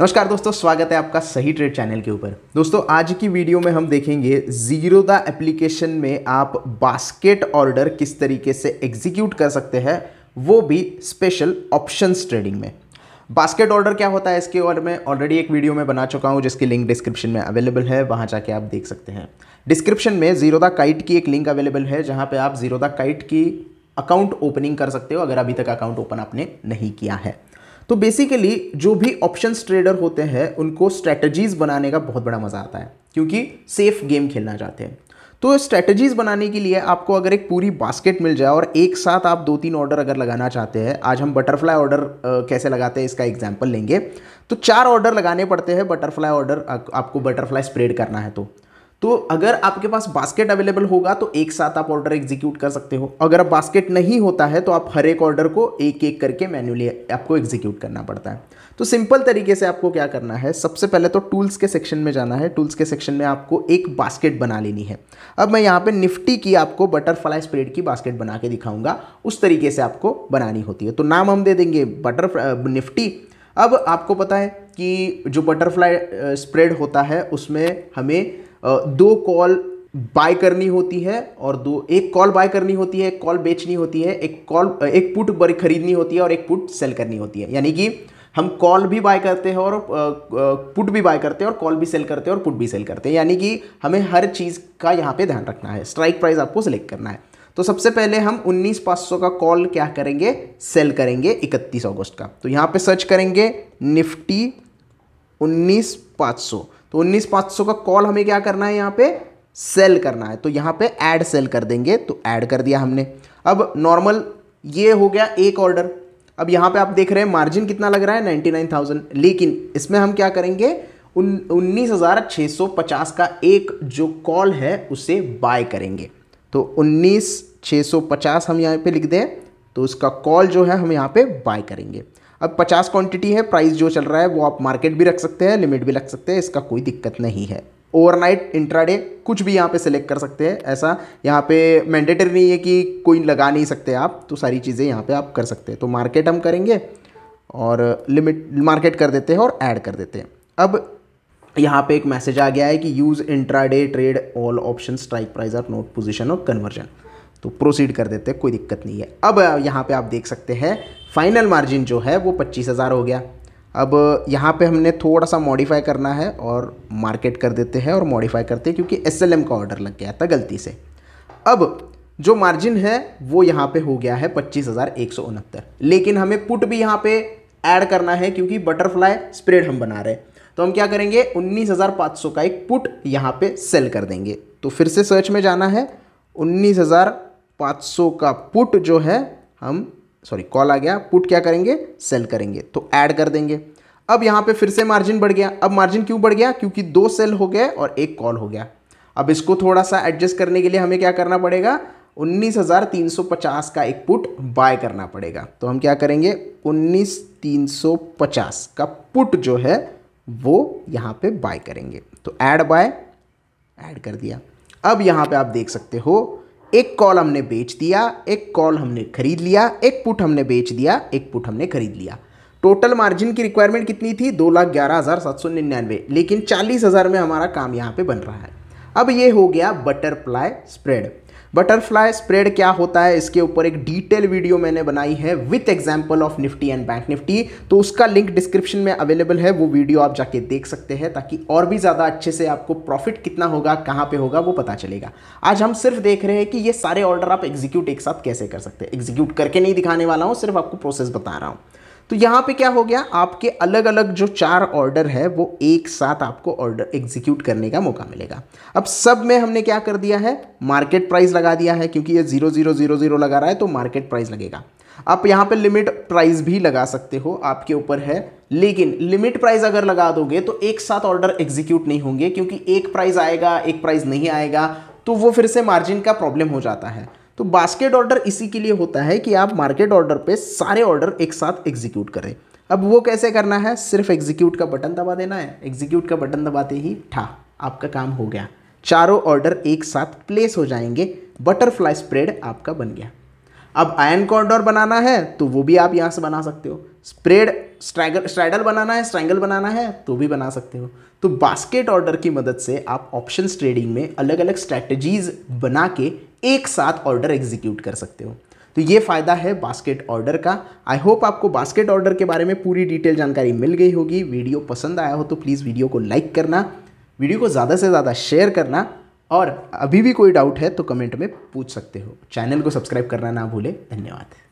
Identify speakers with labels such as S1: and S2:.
S1: नमस्कार दोस्तों स्वागत है आपका सही ट्रेड चैनल के ऊपर दोस्तों आज की वीडियो में हम देखेंगे जीरो द एप्लीकेशन में आप बास्केट ऑर्डर किस तरीके से एग्जीक्यूट कर सकते हैं वो भी स्पेशल ऑप्शंस ट्रेडिंग में बास्केट ऑर्डर क्या होता है इसके और मैं ऑलरेडी एक वीडियो में बना चुका हूँ जिसकी लिंक डिस्क्रिप्शन में अवेलेबल है वहाँ जाके आप देख सकते हैं डिस्क्रिप्शन में जीरो द काइट की एक लिंक अवेलेबल है जहाँ पे आप जीरो द काइट की अकाउंट ओपनिंग कर सकते हो अगर अभी तक अकाउंट ओपन आपने नहीं किया है तो बेसिकली जो भी ऑप्शंस ट्रेडर होते हैं उनको स्ट्रैटेजीज बनाने का बहुत बड़ा मज़ा आता है क्योंकि सेफ गेम खेलना चाहते हैं तो स्ट्रैटेजीज बनाने के लिए आपको अगर एक पूरी बास्केट मिल जाए और एक साथ आप दो तीन ऑर्डर अगर लगाना चाहते हैं आज हम बटरफ्लाई ऑर्डर कैसे लगाते हैं इसका एग्जाम्पल लेंगे तो चार ऑर्डर लगाने पड़ते हैं बटरफ्लाई ऑर्डर आपको बटरफ्लाई स्प्रेड करना है तो तो अगर आपके पास बास्केट अवेलेबल होगा तो एक साथ आप ऑर्डर एग्जीक्यूट कर सकते हो अगर आप बास्केट नहीं होता है तो आप हर एक ऑर्डर को एक एक करके मैन्युअली आपको एग्जीक्यूट करना पड़ता है तो सिंपल तरीके से आपको क्या करना है सबसे पहले तो टूल्स के सेक्शन में जाना है टूल्स के सेक्शन में आपको एक बास्केट बना लेनी है अब मैं यहाँ पर निफ्टी की आपको बटरफ्लाई स्प्रेड की बास्केट बना के दिखाऊंगा उस तरीके से आपको बनानी होती है तो नाम हम दे देंगे बटर निफ्टी अब आपको पता है कि जो बटरफ्लाई स्प्रेड होता है उसमें हमें दो कॉल बाय करनी होती है और दो एक कॉल बाय करनी होती है एक कॉल बेचनी होती है एक कॉल एक पुट खरीदनी होती है और एक पुट सेल करनी होती है यानी कि हम कॉल भी बाय करते हैं और पुट भी बाय करते हैं और कॉल भी सेल करते हैं और पुट भी सेल करते हैं यानी कि हमें हर चीज़ का यहाँ पे ध्यान रखना है स्ट्राइक प्राइस आपको सेलेक्ट करना है तो सबसे पहले हम उन्नीस पाँच सौ का कॉल क्या करेंगे सेल करेंगे इकतीस अगस्त का तो यहाँ पे सर्च करेंगे निफ्टी उन्नीस पाँच सौ तो उन्नीस पाँच सौ का कॉल हमें क्या करना है यहाँ पे सेल करना है तो यहाँ पे ऐड सेल कर देंगे तो ऐड कर दिया हमने अब नॉर्मल ये हो गया एक ऑर्डर अब यहाँ पे आप देख रहे हैं मार्जिन कितना लग रहा है नाइन्टी नाइन थाउजेंड लेकिन इसमें हम क्या करेंगे उन्नीस हज़ार छः सौ पचास का एक जो कॉल है उसे बाय करेंगे तो उन्नीस छः सौ पचास हम यहाँ पर लिख दें तो उसका कॉल जो है हम यहाँ पे बाय करेंगे अब 50 क्वांटिटी है प्राइस जो चल रहा है वो आप मार्केट भी रख सकते हैं लिमिट भी रख सकते हैं इसका कोई दिक्कत नहीं है ओवरनाइट इंट्राडे कुछ भी यहाँ पे सिलेक्ट कर सकते हैं ऐसा यहाँ पे मैंडेटरी नहीं है कि कोई लगा नहीं सकते आप तो सारी चीज़ें यहाँ पे आप कर सकते हैं तो मार्केट हम करेंगे और लिमिट मार्केट कर देते हैं और ऐड कर देते हैं अब यहाँ पे एक मैसेज आ गया है कि use intraday trade all option strike price are not position और कन्वर्जन तो प्रोसीड कर देते हैं कोई दिक्कत नहीं है अब यहाँ पे आप देख सकते हैं फाइनल मार्जिन जो है वो पच्चीस हज़ार हो गया अब यहाँ पे हमने थोड़ा सा मॉडिफाई करना है और मार्केट कर देते हैं और मॉडिफाई करते हैं क्योंकि एस का ऑर्डर लग गया था गलती से अब जो मार्जिन है वो यहाँ पे हो गया है पच्चीस हज़ार एक सौ उनहत्तर लेकिन हमें पुट भी यहाँ पे ऐड करना है क्योंकि बटरफ्लाई स्प्रेड हम बना रहे हैं तो हम क्या करेंगे उन्नीस हज़ार पाँच सौ का एक पुट यहाँ पे सेल कर देंगे तो फिर से सर्च में जाना है उन्नीस हज़ार 500 का पुट जो है हम सॉरी कॉल आ गया पुट क्या करेंगे सेल करेंगे तो ऐड कर देंगे अब यहाँ पे फिर से मार्जिन बढ़ गया अब मार्जिन क्यों बढ़ गया क्योंकि दो सेल हो गए और एक कॉल हो गया अब इसको थोड़ा सा एडजस्ट करने के लिए हमें क्या करना पड़ेगा 19,350 का एक पुट बाय करना पड़ेगा तो हम क्या करेंगे 19,350 का पुट जो है वो यहाँ पे बाय करेंगे तो ऐड बाय ऐड कर दिया अब यहाँ पे आप देख सकते हो एक कॉल हमने बेच दिया एक कॉल हमने खरीद लिया एक पुट हमने बेच दिया एक पुट हमने खरीद लिया टोटल मार्जिन की रिक्वायरमेंट कितनी थी दो लाख ग्यारह हज़ार सात सौ निन्यानवे लेकिन चालीस हज़ार में हमारा काम यहाँ पे बन रहा है अब ये हो गया बटरफ्लाई स्प्रेड बटरफ्लाई स्प्रेड क्या होता है इसके ऊपर एक डिटेल वीडियो मैंने बनाई है with example of Nifty and bank Nifty तो उसका लिंक डिस्क्रिप्शन में अवेलेबल है वो वीडियो आप जाके देख सकते हैं ताकि और भी ज़्यादा अच्छे से आपको प्रॉफिट कितना होगा कहाँ पे होगा वो पता चलेगा आज हम सिर्फ देख रहे हैं कि ये सारे ऑर्डर आप एग्जीक्यूट एक साथ कैसे कर सकते हैं एग्जीक्यूट करके नहीं दिखाने वाला हूँ सिर्फ आपको प्रोसेस बता रहा हूँ तो यहाँ पे क्या हो गया आपके अलग अलग जो चार ऑर्डर है वो एक साथ आपको ऑर्डर एग्जीक्यूट करने का मौका मिलेगा अब सब में हमने क्या कर दिया है मार्केट प्राइस लगा दिया है क्योंकि ये जीरो जीरो जीरो जीरो लगा रहा है तो मार्केट प्राइस लगेगा आप यहाँ पे लिमिट प्राइस भी लगा सकते हो आपके ऊपर है लेकिन लिमिट प्राइस अगर लगा दोगे तो एक साथ ऑर्डर एग्जीक्यूट नहीं होंगे क्योंकि एक प्राइस आएगा एक प्राइस नहीं आएगा तो वो फिर से मार्जिन का प्रॉब्लम हो जाता है तो बास्केट ऑर्डर इसी के लिए होता है कि आप मार्केट ऑर्डर पे सारे ऑर्डर एक साथ एग्जीक्यूट करें अब वो कैसे करना है सिर्फ एग्जीक्यूट का बटन दबा देना है एग्जीक्यूट का बटन दबाते ही ठा आपका काम हो गया चारों ऑर्डर एक साथ प्लेस हो जाएंगे बटरफ्लाई स्प्रेड आपका बन गया अब आयन कॉर्डर बनाना है तो वो भी आप यहाँ से बना सकते हो स्प्रेड स्ट्रैगल स्ट्रैडल बनाना है स्ट्रैंगल बनाना है तो भी बना सकते हो तो बास्केट ऑर्डर की मदद से आप ऑप्शन ट्रेडिंग में अलग अलग स्ट्रैटेजीज बना के एक साथ ऑर्डर एग्जीक्यूट कर सकते हो तो ये फ़ायदा है बास्केट ऑर्डर का आई होप आपको बास्केट ऑर्डर के बारे में पूरी डिटेल जानकारी मिल गई होगी वीडियो पसंद आया हो तो प्लीज़ वीडियो को लाइक करना वीडियो को ज़्यादा से ज़्यादा शेयर करना और अभी भी कोई डाउट है तो कमेंट में पूछ सकते हो चैनल को सब्सक्राइब करना ना भूलें धन्यवाद